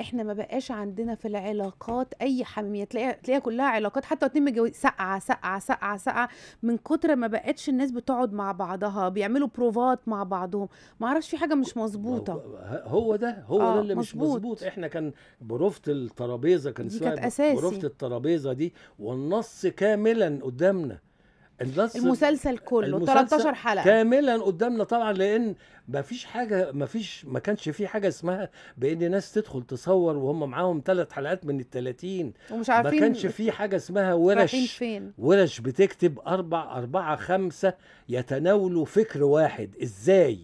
احنا ما بقاش عندنا في العلاقات اي حميميه تلاقيها تلاقيها كلها علاقات حتى اتنين متجوزين سقعه سقعه سقعه سقعه من كتر ما بقتش الناس بتقعد مع بعضها بيعملوا بروفات مع بعضهم ما اعرفش في حاجه مش مظبوطه هو ده هو آه ده اللي مزبوط. مش مظبوط احنا كان بروفه الترابيزه كان اسمها بروفه الترابيزه دي والنص كاملا قدامنا المسلسل كله المسلسل 13 حلقه كاملا قدامنا طبعا لان ما فيش حاجه ما فيش ما كانش في حاجه اسمها بان ناس تدخل تصور وهم معاهم ثلاث حلقات من ال 30 ومش عارفين ما كانش في حاجه اسمها ورش فين. ورش بتكتب اربع اربعه خمسه يتناولوا فكر واحد ازاي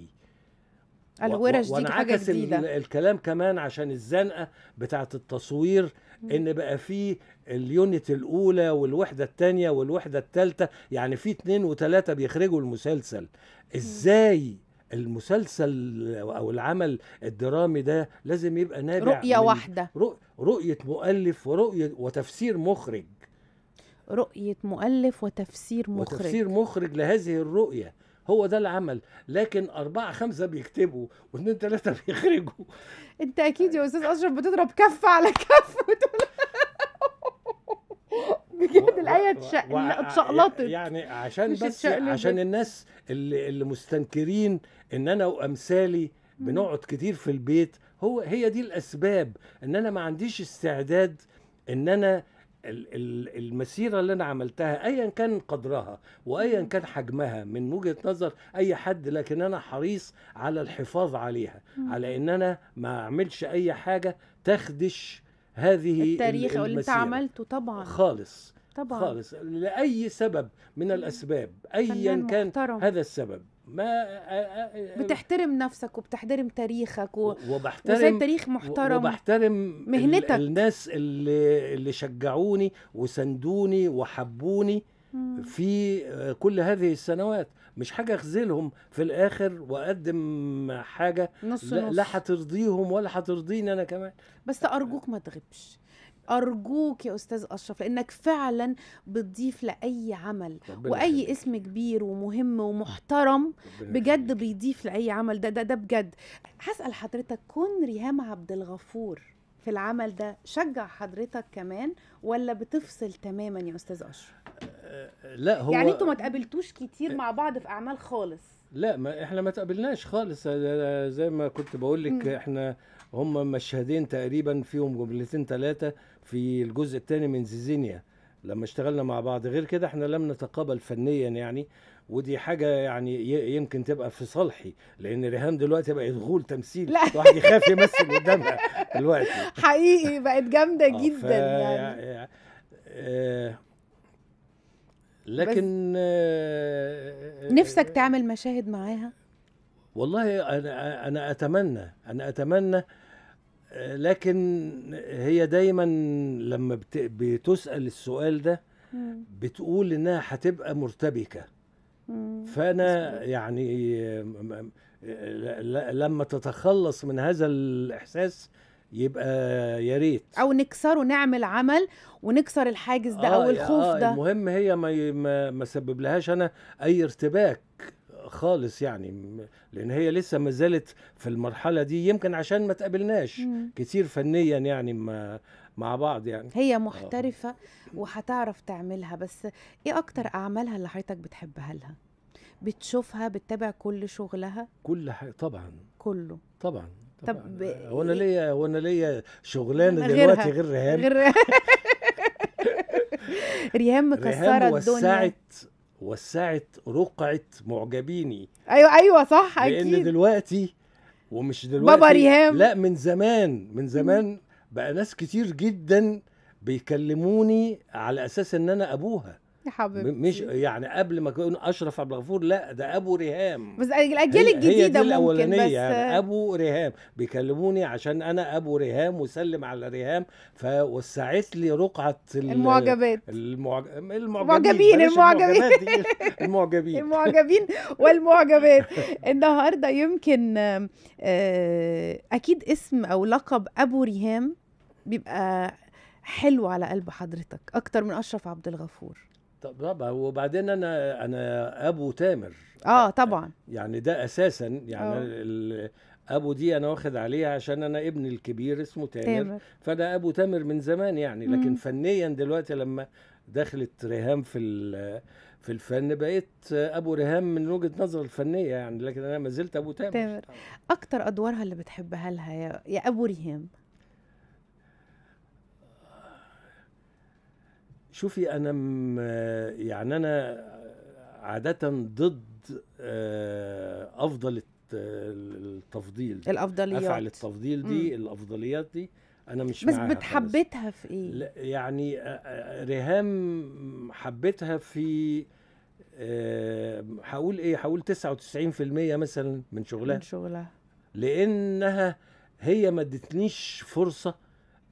الورش دي حاجه جديده الكلام كمان عشان الزنقه بتاعه التصوير ان بقى في اليونت الاولى والوحده الثانيه والوحده الثالثه يعني في اتنين وتلاته بيخرجوا المسلسل ازاي المسلسل او العمل الدرامي ده لازم يبقى نابع رؤيه واحده رؤيه مؤلف ورؤيه وتفسير مخرج رؤيه مؤلف وتفسير مخرج وتفسير مخرج لهذه الرؤيه هو ده العمل لكن أربعة خمسة بيكتبوا واثنين ثلاثة بيخرجوا أنت أكيد يا أستاذ أشرف بتضرب كف على كف وتقول بجد الايه اتشقلطت يعني عشان بس عشان الناس اللي, اللي مستنكرين ان انا وامثالي بنقعد كتير في البيت هو هي دي الاسباب ان انا ما عنديش استعداد ان انا المسيرة اللي أنا عملتها أيا كان قدرها وأيا كان حجمها من وجهة نظر أي حد لكن أنا حريص على الحفاظ عليها على إن أنا ما أعملش أي حاجة تخدش هذه التاريخ المسيرة. اللي أنت عملته طبعا خالص طبعا خالص لأي سبب من الأسباب أيا كان محترم. هذا السبب ما بتحترم نفسك وبتحترم تاريخك و... وبحترم تاريخ محترم وبحترم مهنتك الناس اللي اللي شجعوني وسندوني وحبوني في كل هذه السنوات مش حاجه اخذلهم في الاخر واقدم حاجه نص لا, نص. لا هترضيهم ولا هترضيني انا كمان بس ارجوك ما تغيبش ارجوك يا استاذ اشرف لانك فعلا بتضيف لاي عمل واي حلو. اسم كبير ومهم ومحترم بجد بيضيف لاي عمل ده ده ده بجد هسال حضرتك كون ريهام عبد الغفور في العمل ده شجع حضرتك كمان ولا بتفصل تماما يا استاذ اشرف آه، لا هو يعني انتوا ما تقابلتوش كتير مع بعض في اعمال خالص لا ما احنا ما تقابلناش خالص آه، آه، زي ما كنت بقول لك احنا هم مشهدين تقريبا فيهم جملتين ثلاثه في الجزء الثاني من زيزينيا لما اشتغلنا مع بعض غير كده احنا لم نتقابل فنيا يعني ودي حاجه يعني يمكن تبقى في صالحي لان ريهام دلوقتي بقت غول تمثيل الواحد يخاف يمثل قدامها دلوقتي حقيقي بقت جامده آه، جدا ف... يعني آه، لكن آه، نفسك تعمل مشاهد معاها والله انا انا اتمنى انا اتمنى لكن هي دايما لما بت... بتسال السؤال ده بتقول انها هتبقى مرتبكه فانا يعني لما تتخلص من هذا الاحساس يبقى يا ريت او نكسره نعمل عمل ونكسر الحاجز ده آه او الخوف آه ده المهم هي ما ما سبب لهاش انا اي ارتباك خالص يعني لان هي لسه ما زالت في المرحله دي يمكن عشان ما تقابلناش كتير فنيا يعني ما مع بعض يعني هي آه. محترفه وهتعرف تعملها بس ايه اكتر اعمالها اللي حضرتك بتحبها لها بتشوفها بتتابع كل شغلها كل حاجه طبعا كله طبعا طب هو آه، انا ليا هو انا ليا شغلانه دلوقتي غير ريهام غير ريهام مكسره الدنيا ريهام وسعت وسعت رقعة معجبيني ايوه ايوه صح اكيد لان دلوقتي ومش دلوقتي بابا ريهام لا من زمان من زمان بقى ناس كتير جدا بيكلموني على اساس ان انا ابوها يا حبيبي مش يعني قبل ما يكون اشرف عبد الغفور لا ده ابو ريهام بس الاجيال الجديده هي ممكن بس يعني ابو ريهام بيكلموني عشان انا ابو ريهام وسلم على ريهام فوسعت لي رقعه المعجبات المعج... المعجبين المعجبين المعجبين المعجبين المعجبين والمعجبات النهارده يمكن آه، اكيد اسم او لقب ابو ريهام بيبقى حلو على قلب حضرتك اكتر من اشرف عبد الغفور طبعا وبعدين انا انا ابو تامر اه طبعا يعني ده اساسا يعني آه. ابو دي انا واخد عليها عشان انا ابني الكبير اسمه تامر, تامر. فانا ابو تامر من زمان يعني لكن مم. فنيا دلوقتي لما دخلت ريهام في في الفن بقيت ابو ريهام من وجهه نظر الفنيه يعني لكن انا ما زلت ابو تامر, تامر. اكتر ادوارها اللي بتحبها لها يا, يا ابو ريهام شوفي انا م... يعني انا عاده ضد آه، افضل التفضيل دي. الافضليات افعل التفضيل دي مم. الافضليات دي انا مش بس بتحبتها في ايه يعني آه، آه، ريهام حبيتها في هقول ايه هقول 99% مثلا من شغلها من شغلها لانها هي ما ادتنيش فرصه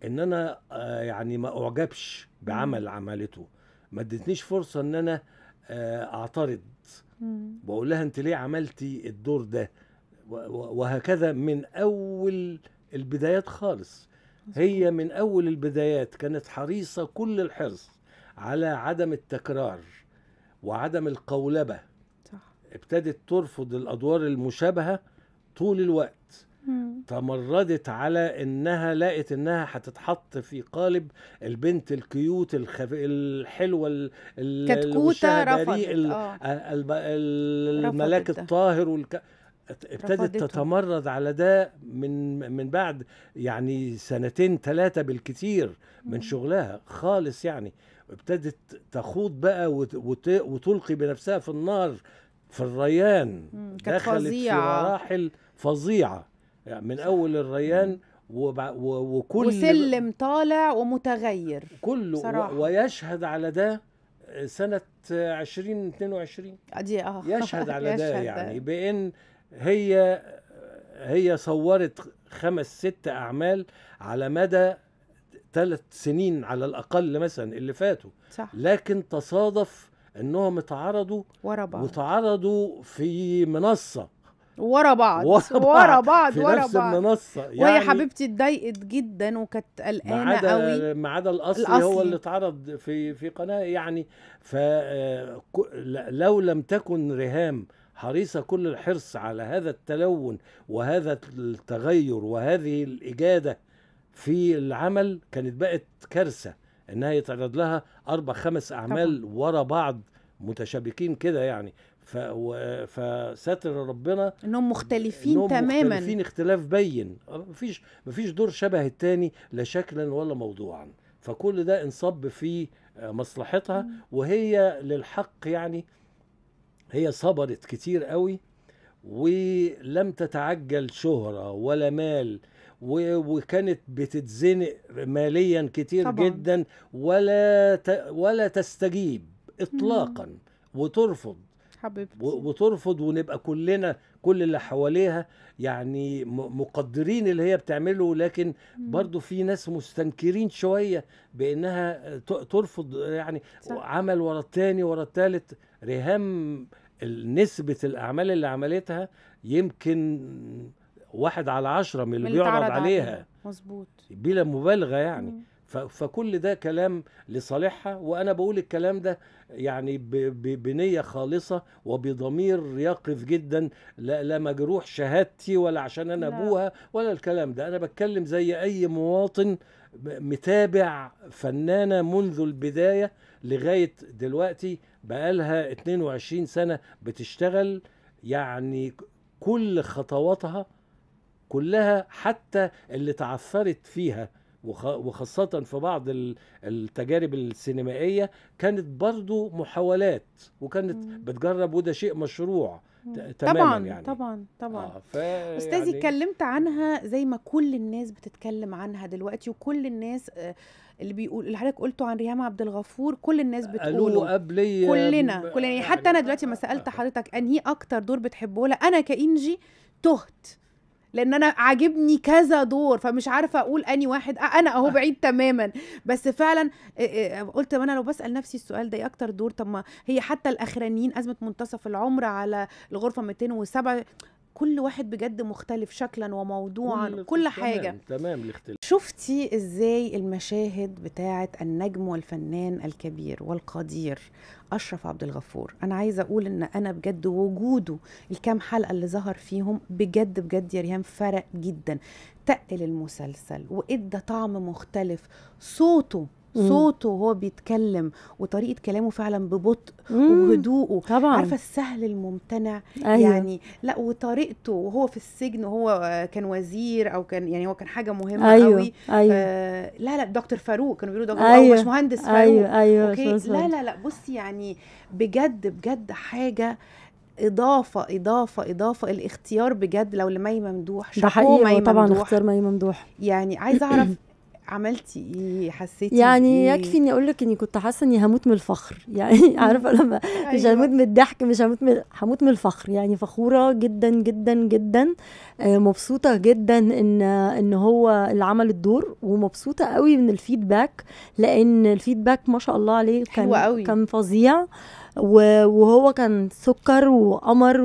ان انا آه، يعني ما اعجبش بعمل عملته ما ادتنيش فرصه ان انا آه، اعترض واقول لها انت ليه عملتي الدور ده وهكذا من اول البدايات خالص هي من اول البدايات كانت حريصه كل الحرص على عدم التكرار وعدم القولبه صح ابتدت ترفض الادوار المشابهه طول الوقت تمردت على انها لقت انها هتتحط في قالب البنت الكيوت الخف... الحلوه كتكوته رفضت ال... آه. آه، الب... الملاك الطاهر والك... ابتدت تتمرد على ده من من بعد يعني سنتين ثلاثه بالكثير من شغلها خالص يعني ابتدت تخوض بقى وت... وت... وتلقي بنفسها في النار في الريان دخلت في مراحل فظيعه يعني من اول الريان وبع... و... وكل وسلم طالع ومتغير كله صراحة. و... ويشهد على ده سنة 2022 دي اه يشهد على ده يعني بأن هي هي صورت خمس ست أعمال على مدى ثلاث سنين على الأقل مثلا اللي فاتوا صح. لكن تصادف أنهم اتعرضوا ورا بعض وتعرضوا في منصة ورا بعض ورا بعض في ورا نفس بعض المنصه يعني وهي حبيبتي اتضايقت جدا وكانت قلقانه قوي ما عدا الاصل هو اللي اتعرض في في قناه يعني آه، لو لم تكن ريهام حريصة كل الحرص على هذا التلون وهذا التغير وهذه الإجادة في العمل كانت بقت كارثة إنها يتعرض لها أربع خمس أعمال ورا بعض متشابكين كده يعني فستر ربنا انهم مختلفين إنهم تماما مختلفين اختلاف بين مفيش مفيش دور شبه التاني لا شكلا ولا موضوعا فكل ده انصب في آه، مصلحتها وهي للحق يعني هي صبرت كتير قوي ولم تتعجل شهرة ولا مال وكانت بتتزنق ماليا كتير طبعا. جدا ولا ولا تستجيب اطلاقا وترفض حبيبتي وترفض ونبقى كلنا كل اللي حواليها يعني مقدرين اللي هي بتعمله لكن برضو في ناس مستنكرين شوية بأنها ترفض يعني صح. عمل ورا التاني ورا التالت ريهام نسبة الأعمال اللي عملتها يمكن واحد على عشرة من اللي بيعرض عليها مظبوط بلا مبالغة يعني مم. فكل ده كلام لصالحها وانا بقول الكلام ده يعني بنيه خالصه وبضمير يقظ جدا لا, لا مجروح شهادتي ولا عشان انا ابوها ولا الكلام ده انا بتكلم زي اي مواطن متابع فنانه منذ البدايه لغايه دلوقتي بقالها 22 سنه بتشتغل يعني كل خطواتها كلها حتى اللي تعثرت فيها وخاصة في بعض التجارب السينمائية كانت برضو محاولات وكانت بتجرب وده شيء مشروع تماما طبعا يعني. طبعا طبعا آه ف... استاذي يعني... اتكلمت عنها زي ما كل الناس بتتكلم عنها دلوقتي وكل الناس آه، اللي بيقول اللي حضرتك قلته عن ريهام عبد الغفور كل الناس بتقوله قبلي كلنا كلنا يعني, يعني حتى انا آه، دلوقتي ما آه، سالت حضرتك انهي اكتر دور بتحبه لا انا كانجي تهت لان انا عاجبني كذا دور فمش عارفه اقول اني واحد آه، انا اهو بعيد تماما بس فعلا آه، آه، قلت انا لو بسال نفسي السؤال ده ايه اكتر دور طب ما هي حتى الاخرانيين ازمه منتصف العمر على الغرفه 207 كل واحد بجد مختلف شكلا وموضوعا كل, كل حاجه تمام, تمام الاختلاف شفتي ازاي المشاهد بتاعه النجم والفنان الكبير والقدير اشرف عبد الغفور انا عايزه اقول ان انا بجد وجوده الكام حلقه اللي ظهر فيهم بجد بجد يا ريهام فرق جدا تقل المسلسل وادى طعم مختلف صوته صوته وهو بيتكلم وطريقه كلامه فعلا ببطء وهدوءه طبعا عارفه السهل الممتنع أيوة. يعني لا وطريقته وهو في السجن وهو كان وزير او كان يعني هو كان حاجه مهمه أيوه، قوي أيوة. آه لا لا دكتور فاروق كانوا بيقولوا دكتور أيوة. مش مهندس أيوه، فاروق أيوة. أيوة. أوكي. لا لا لا بصي يعني بجد بجد حاجه اضافه اضافه اضافه الاختيار بجد لو لمي ممدوح ده حقيقي طبعا اختيار مي ممدوح يعني عايزه اعرف عملتي ايه حسيتي يعني إيه؟ يكفي اني اقول لك اني كنت حاسه اني هموت من الفخر يعني عارفه لما أيوة. مش هموت من الضحك مش هموت من هموت من الفخر يعني فخوره جدا جدا جدا آه، مبسوطه جدا ان ان هو اللي عمل الدور ومبسوطه قوي من الفيدباك لان الفيدباك ما شاء الله عليه كان قوي. كان فظيع وهو كان سكر وقمر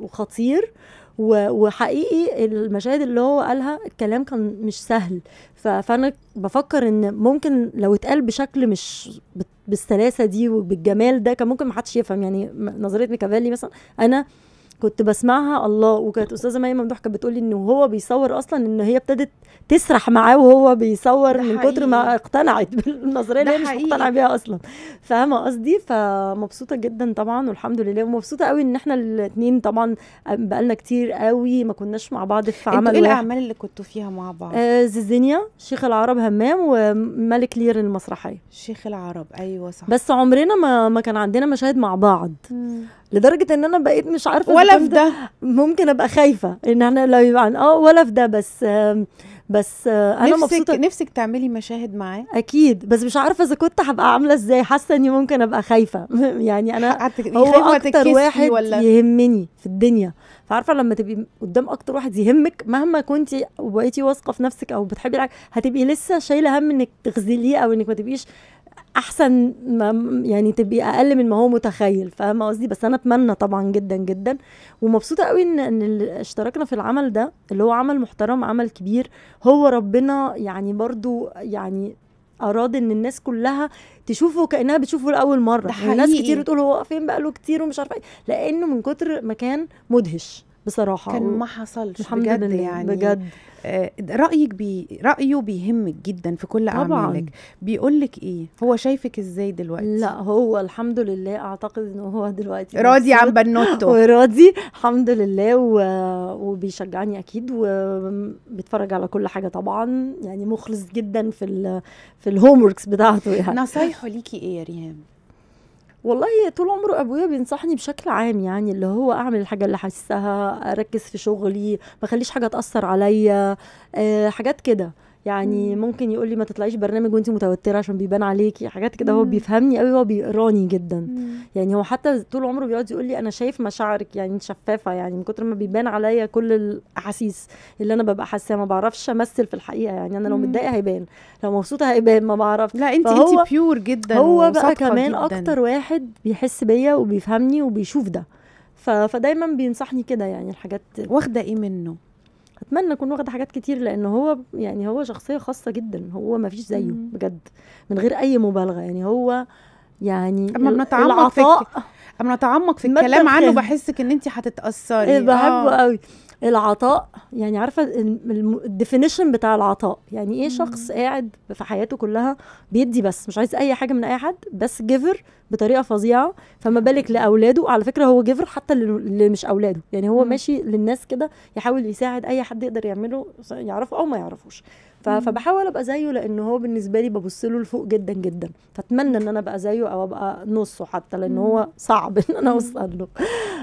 وخطير وحقيقي المشاهد اللي هو قالها الكلام كان مش سهل فانا بفكر ان ممكن لو اتقال بشكل مش بالسلاسه دي وبالجمال ده كان ممكن ما حدش يفهم يعني نظريه ميكافيلي مثلا انا كنت بسمعها الله وكانت استاذه مي ممدوح كانت بتقولي ان هو بيصور اصلا ان هي ابتدت تسرح معاه وهو بيصور من كتر ما اقتنعت بالنظريه اللي هي مش مقتنعه بيها اصلا فاهمه قصدي فمبسوطه جدا طبعا والحمد لله ومبسوطه قوي ان احنا الاثنين طبعا بقالنا كتير قوي ما كناش مع بعض في عمل ايه الاعمال اللي كنتوا فيها مع بعض آه زيزينيا شيخ العرب همام وملك لير المسرحيه شيخ العرب ايوه صح بس عمرنا ما ما كان عندنا مشاهد مع بعض مم. لدرجه ان انا بقيت مش عارفه ولا في ده ممكن ابقى خايفه ان انا لو يبقى اه ولا في ده بس بس آه، انا نفسك مبسوطه نفسك تعملي مشاهد معاه اكيد بس مش عارفه اذا كنت هبقى عامله ازاي حاسه اني ممكن ابقى خايفه يعني انا هو اكتر واحد ولا؟ يهمني في الدنيا فعارفه لما تبقي قدام اكتر واحد يهمك مهما كنت وبقيتي واثقه في نفسك او بتحبي العك هتبقي لسه شايله هم انك تخذليه او انك ما تبقيش احسن ما يعني تبقي اقل من ما هو متخيل فاهمه قصدي بس انا اتمنى طبعا جدا جدا ومبسوطه قوي ان ان اشتركنا في العمل ده اللي هو عمل محترم عمل كبير هو ربنا يعني برضو يعني اراد ان الناس كلها تشوفه كانها بتشوفه لاول مره ده حقيقي. يعني ناس كتير بتقول هو فين بقى له كتير ومش عارفه إيه. لانه من كتر ما كان مدهش بصراحه كان ما حصلش بجد, بجد يعني بجد آه، رايك بي رايه بيهمك جدا في كل طبعًا. اعمالك بيقول لك ايه هو شايفك ازاي دلوقتي لا هو الحمد لله اعتقد ان هو دلوقتي راضي عن بنوته وراضي الحمد لله و... وبيشجعني اكيد وبيتفرج على كل حاجه طبعا يعني مخلص جدا في ال... في الهوم بتاعته يعني نصايحه ليكي ايه يا ريهام والله طول عمره ابويا بينصحني بشكل عام يعني اللي هو اعمل الحاجه اللي حاسسها اركز في شغلي ما اخليش حاجه تاثر عليا أه حاجات كده يعني ممكن يقول لي ما تطلعيش برنامج وانت متوتره عشان بيبان عليكي حاجات كده هو بيفهمني قوي هو بيقراني جدا مم. يعني هو حتى طول عمره بيقعد يقول لي انا شايف مشاعرك يعني شفافه يعني من كتر ما بيبان عليا كل الاحاسيس اللي انا ببقى حاساه ما بعرفش امثل في الحقيقه يعني انا لو متضايقه هيبان لو مبسوطه هيبان ما بعرف لا انت انت بيور جدا هو بقى كمان جداً. اكتر واحد بيحس بيا وبيفهمني وبيشوف ده فدايما بينصحني كده يعني الحاجات واخده ايه منه اتمنى اكون واخده حاجات كتير لان هو يعني هو شخصيه خاصه جدا هو ما فيش زيه مم. بجد من غير اي مبالغه يعني هو يعني اما بنتعمق في اما نتعمق في الكلام عنه بحسك ان انت هتتاثري إيه، بحبه آه. قوي العطاء يعني عارفه الديفينيشن بتاع العطاء يعني ايه شخص قاعد في حياته كلها بيدي بس مش عايز اي حاجه من اي حد بس جيفر بطريقه فظيعه فما بالك لاولاده على فكره هو جيفر حتى اللي مش اولاده يعني هو ماشي للناس كده يحاول يساعد اي حد يقدر يعمله يعرفه او ما يعرفوش فبحاول ابقى زيه لان هو بالنسبه لي ببص له لفوق جدا جدا فاتمنى ان انا ابقى زيه او ابقى نصه حتى لان هو صعب ان انا اوصل له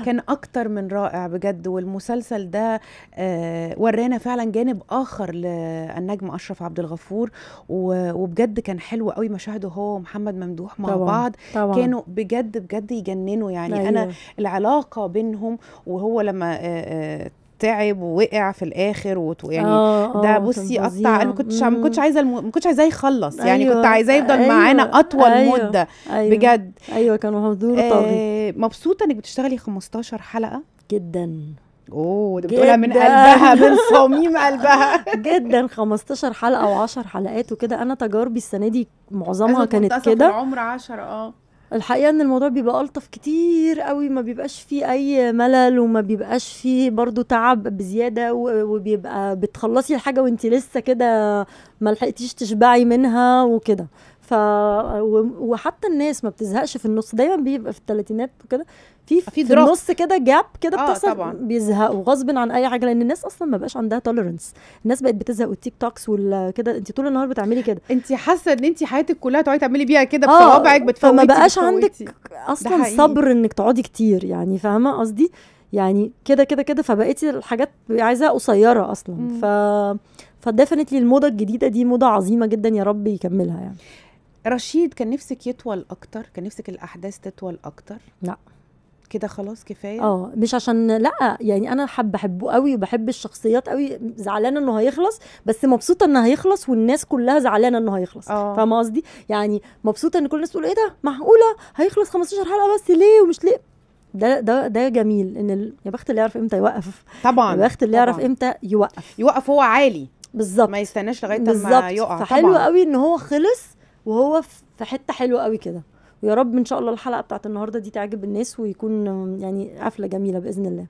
كان اكتر من رائع بجد والمسلسل ده آه ورانا فعلا جانب اخر للنجم اشرف عبد الغفور وبجد كان حلو قوي مشاهده هو ومحمد ممدوح مع طبعًا بعض طبعًا كانوا بجد بجد يجننوا يعني انا أيوه. العلاقه بينهم وهو لما آه, آه، تعب ووقع في الاخر ويعني آه، ده آه، بصي قطع انا كنتش ما كنتش عايزه الم... ما كنتش عايزاه يخلص يعني كنت أيوه، عايزاه يفضل أيوة معانا اطول أيوة مده أيوة بجد ايوه كانوا حضور طاغي آه مبسوطه انك بتشتغلي 15 حلقه جدا اوه ده بتقولها من قلبها من صميم قلبها جدا 15 حلقه و10 حلقات وكده انا تجاربي السنه دي معظمها كانت كده عمر 10 اه الحقيقه ان الموضوع بيبقى الطف كتير قوي ما بيبقاش فيه اي ملل وما بيبقاش فيه برضو تعب بزياده وبيبقى بتخلصي الحاجه وانت لسه كده ما لحقتيش تشبعي منها وكده ف وحتى الناس ما بتزهقش في النص دايما بيبقى في الثلاثينات وكده في آه، في, في النص كده جاب كده آه بتحصل طبعا. بيزهقوا غصب عن اي حاجه لان الناس اصلا ما بقاش عندها توليرنس الناس بقت بتزهق والتيك توكس والكده انت طول النهار بتعملي كده انت حاسه ان انت حياتك كلها تقعدي تعملي بيها كده آه، بصوابعك آه بتفوتي فما بقاش بتفوتي. عندك اصلا صبر انك تقعدي كتير يعني فاهمه قصدي يعني كده كده كده فبقيتي الحاجات عايزاها قصيره اصلا ف فديفنتلي الموضه الجديده دي موضه عظيمه جدا يا رب يكملها يعني رشيد كان نفسك يطول اكتر كان نفسك الاحداث تطول اكتر لا كده خلاص كفايه اه مش عشان لا يعني انا حب بحبه قوي وبحب الشخصيات قوي زعلانه انه هيخلص بس مبسوطه انه هيخلص والناس كلها زعلانه انه هيخلص آه. فاهمه قصدي يعني مبسوطه ان كل الناس تقول ايه ده معقوله هيخلص 15 حلقه بس ليه ومش ليه ده ده ده جميل ان ال... يا بخت اللي يعرف امتى يوقف طبعا يا بخت اللي يعرف امتى يوقف يوقف هو عالي بالظبط ما يستناش لغايه ما يقع فحلو قوي ان هو خلص وهو في حته حلوه قوي كده ويا رب ان شاء الله الحلقه بتاعت النهارده دي تعجب الناس ويكون يعني قفله جميله باذن الله